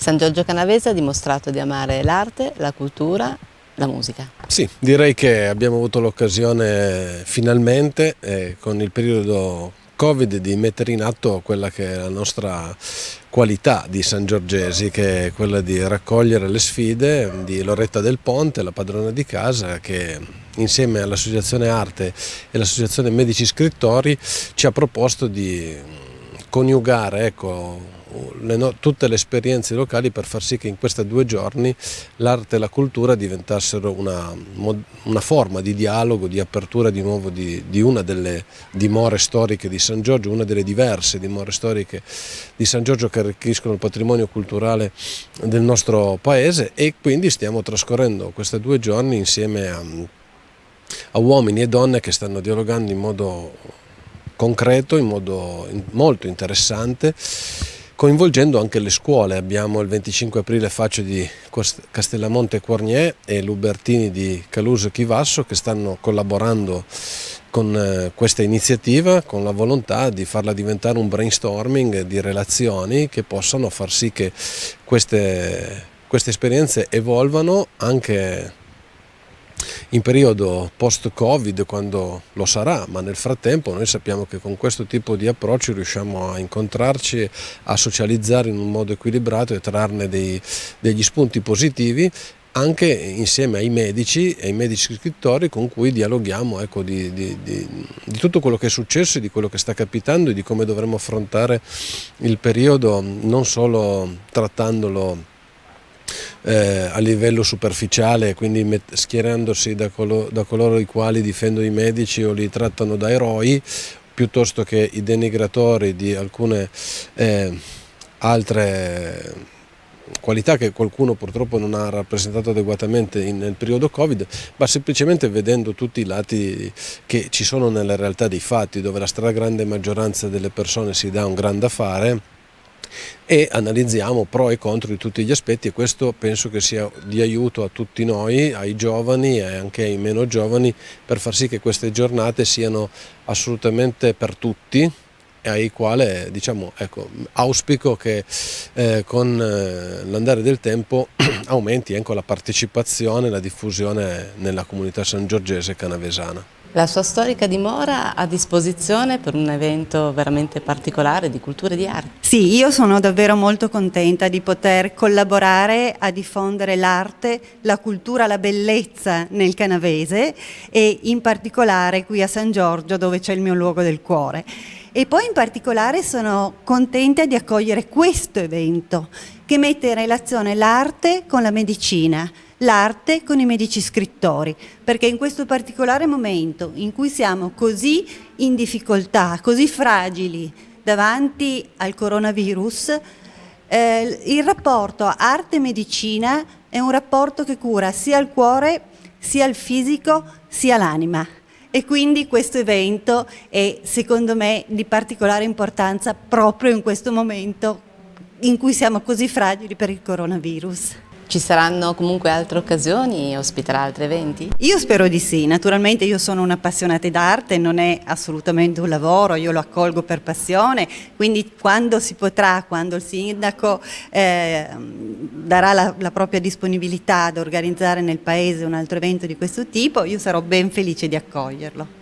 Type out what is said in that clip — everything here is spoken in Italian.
San Giorgio Canavese ha dimostrato di amare l'arte, la cultura, la musica. Sì, direi che abbiamo avuto l'occasione finalmente eh, con il periodo Covid di mettere in atto quella che è la nostra qualità di San Giorgesi, che è quella di raccogliere le sfide di Loretta del Ponte, la padrona di casa, che insieme all'Associazione Arte e l'Associazione Medici Scrittori ci ha proposto di coniugare ecco, le no tutte le esperienze locali per far sì che in questi due giorni l'arte e la cultura diventassero una, una, forma di dialogo, di apertura di nuovo di, di, una delle dimore storiche di San Giorgio, una delle diverse dimore storiche di San Giorgio che arricchiscono il patrimonio culturale del nostro paese e quindi stiamo trascorrendo questi due giorni insieme a, a uomini e donne che stanno dialogando in modo concreto, in modo molto interessante coinvolgendo anche le scuole. Abbiamo il 25 aprile Faccio di Castellamonte Quarnier e Lubertini di Caluso Chivasso che stanno collaborando con eh, questa iniziativa, con la volontà di farla diventare un brainstorming di relazioni che possano far sì che queste, queste esperienze evolvano anche in periodo post-Covid, quando lo sarà, ma nel frattempo noi sappiamo che con questo tipo di approcci riusciamo a incontrarci, a socializzare in un modo equilibrato e trarne dei, degli spunti positivi anche insieme ai medici e ai medici scrittori con cui dialoghiamo ecco, di, di, di, di, tutto quello che è successo e di quello che sta capitando e di come dovremo affrontare il periodo non solo trattandolo eh, a livello superficiale, quindi schierandosi da, colo da coloro i quali difendono i medici o li trattano da eroi, piuttosto che i denigratori di alcune eh, altre qualità che qualcuno purtroppo non ha rappresentato adeguatamente in, nel periodo Covid, ma semplicemente vedendo tutti i lati che ci sono nella realtà dei fatti, dove la stragrande maggioranza delle persone si dà un gran da fare e analizziamo pro e contro di tutti gli aspetti e questo penso che sia di aiuto a tutti noi, ai giovani e anche ai meno giovani per far sì che queste giornate siano assolutamente per tutti ai quali diciamo, ecco, auspico che eh, con eh, l'andare del tempo aumenti anche la partecipazione e la diffusione nella comunità san giorgese canavesana. La sua storica dimora a disposizione per un evento veramente particolare di cultura e di arte. Sì, io sono davvero molto contenta di poter collaborare a diffondere l'arte, la cultura, la bellezza nel canavese e in particolare qui a San Giorgio dove c'è il mio luogo del cuore. E poi in particolare sono contenta di accogliere questo evento che mette in relazione l'arte con la medicina, l'arte con i medici scrittori, perché in questo particolare momento in cui siamo così in difficoltà, così fragili davanti al coronavirus, eh, il rapporto arte-medicina è un rapporto che cura sia il cuore, sia il fisico, sia l'anima e quindi questo evento è secondo me di particolare importanza proprio in questo momento in cui siamo così fragili per il coronavirus. Ci saranno comunque altre occasioni? Ospiterà altri eventi? Io spero di sì, naturalmente io sono un'appassionata d'arte, non è assolutamente un lavoro, io lo accolgo per passione, quindi quando si potrà, quando il sindaco eh, darà la, la propria disponibilità ad organizzare nel paese un altro evento di questo tipo, io sarò ben felice di accoglierlo.